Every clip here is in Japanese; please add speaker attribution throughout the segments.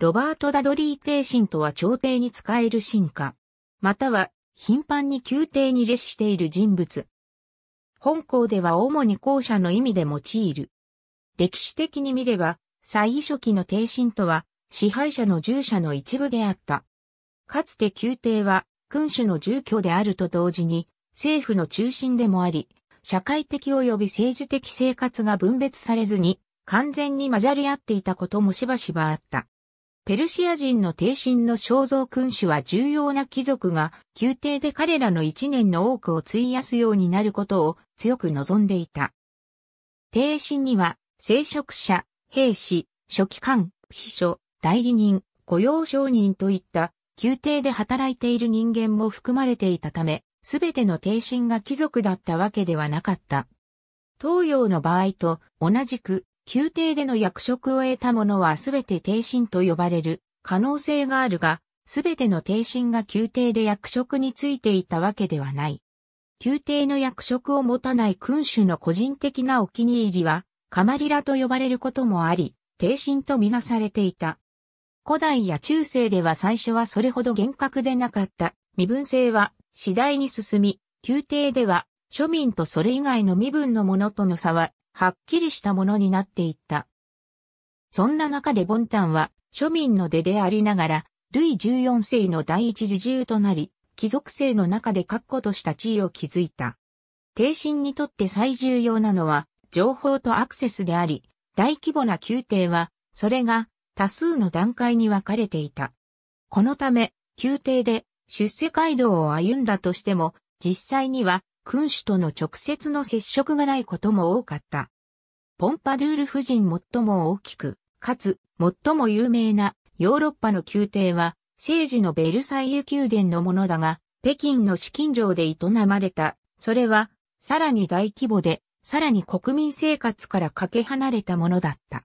Speaker 1: ロバート・ダドリー帝神とは朝廷に仕える神家。または、頻繁に宮廷に列している人物。本校では主に校舎の意味で用いる。歴史的に見れば、最初期の帝神とは、支配者の従者の一部であった。かつて宮廷は、君主の住居であると同時に、政府の中心でもあり、社会的及び政治的生活が分別されずに、完全に混ざり合っていたこともしばしばあった。ペルシア人の帝神の肖像君主は重要な貴族が、宮廷で彼らの一年の多くを費やすようになることを強く望んでいた。帝神には、聖職者、兵士、書記官、秘書、代理人、雇用承認といった、宮廷で働いている人間も含まれていたため、すべての帝神が貴族だったわけではなかった。東洋の場合と同じく宮廷での役職を得た者はすべて帝臣と呼ばれる可能性があるが、すべての帝臣が宮廷で役職についていたわけではない。宮廷の役職を持たない君主の個人的なお気に入りは、カマリラと呼ばれることもあり、帝臣とみなされていた。古代や中世では最初はそれほど厳格でなかった身分制は次第に進み、宮廷では庶民とそれ以外の身分の者との差ははっきりしたものになっていった。そんな中でボンタンは庶民の出でありながら、ルイ14世の第一次従となり、貴族世の中で確固とした地位を築いた。帝神にとって最重要なのは、情報とアクセスであり、大規模な宮廷は、それが多数の段階に分かれていた。このため、宮廷で出世街道を歩んだとしても、実際には君主との直接の接触がないことも多かった。ポンパドゥール夫人最も大きく、かつ最も有名なヨーロッパの宮廷は、政治のベルサイユ宮殿のものだが、北京の資金城で営まれた。それは、さらに大規模で、さらに国民生活からかけ離れたものだった。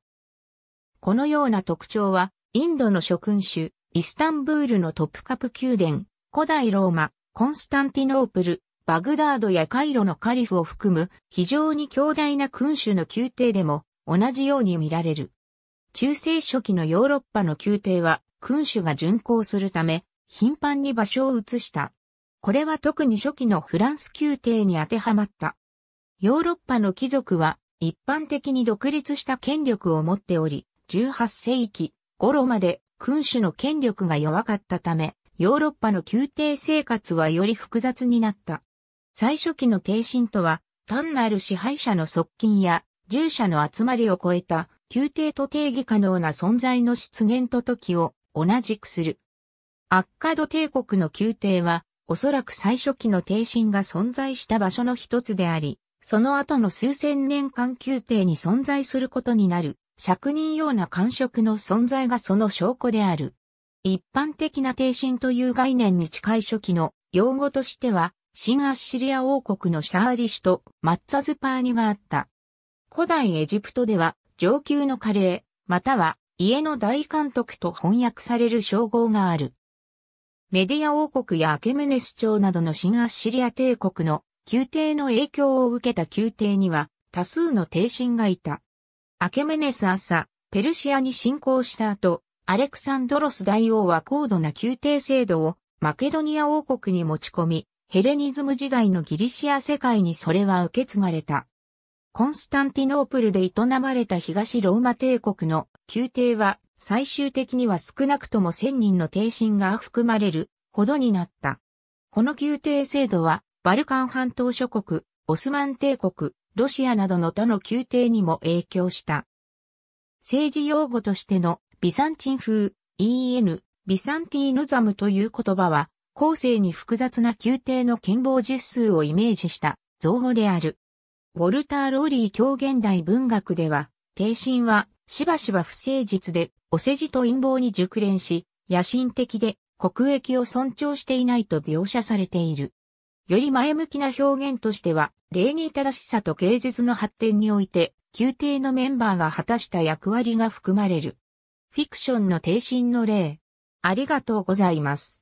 Speaker 1: このような特徴は、インドの諸君主、イスタンブールのトップカプ宮殿、古代ローマ、コンスタンティノープル、バグダードやカイロのカリフを含む非常に強大な君主の宮廷でも同じように見られる。中世初期のヨーロッパの宮廷は君主が巡行するため頻繁に場所を移した。これは特に初期のフランス宮廷に当てはまった。ヨーロッパの貴族は一般的に独立した権力を持っており、18世紀頃まで君主の権力が弱かったため、ヨーロッパの宮廷生活はより複雑になった。最初期の帝神とは、単なる支配者の側近や、従者の集まりを超えた、宮廷と定義可能な存在の出現と時を同じくする。アッカド帝国の宮廷は、おそらく最初期の帝神が存在した場所の一つであり、その後の数千年間宮廷に存在することになる、釈人ような感触の存在がその証拠である。一般的な帝神という概念に近い初期の用語としては、新アッシリア王国のシャーリシュとマッツァズパーニュがあった。古代エジプトでは上級のカレー、または家の大監督と翻訳される称号がある。メディア王国やアケメネス朝などの新アッシリア帝国の宮廷の影響を受けた宮廷には多数の帝臣がいた。アケメネス朝、ペルシアに侵攻した後、アレクサンドロス大王は高度な宮廷制度をマケドニア王国に持ち込み、ヘレニズム時代のギリシア世界にそれは受け継がれた。コンスタンティノープルで営まれた東ローマ帝国の宮廷は最終的には少なくとも千人の帝神が含まれるほどになった。この宮廷制度はバルカン半島諸国、オスマン帝国、ロシアなどの他の宮廷にも影響した。政治用語としてのビサンチン風 EN ビサンティーヌザムという言葉は後世に複雑な宮廷の剣謀術数をイメージした造語である。ウォルター・ローリー教現代文学では、帝神はしばしば不誠実で、お世辞と陰謀に熟練し、野心的で国益を尊重していないと描写されている。より前向きな表現としては、礼儀正しさと芸術の発展において、宮廷のメンバーが果たした役割が含まれる。フィクションの帝神の例。ありがとうございます。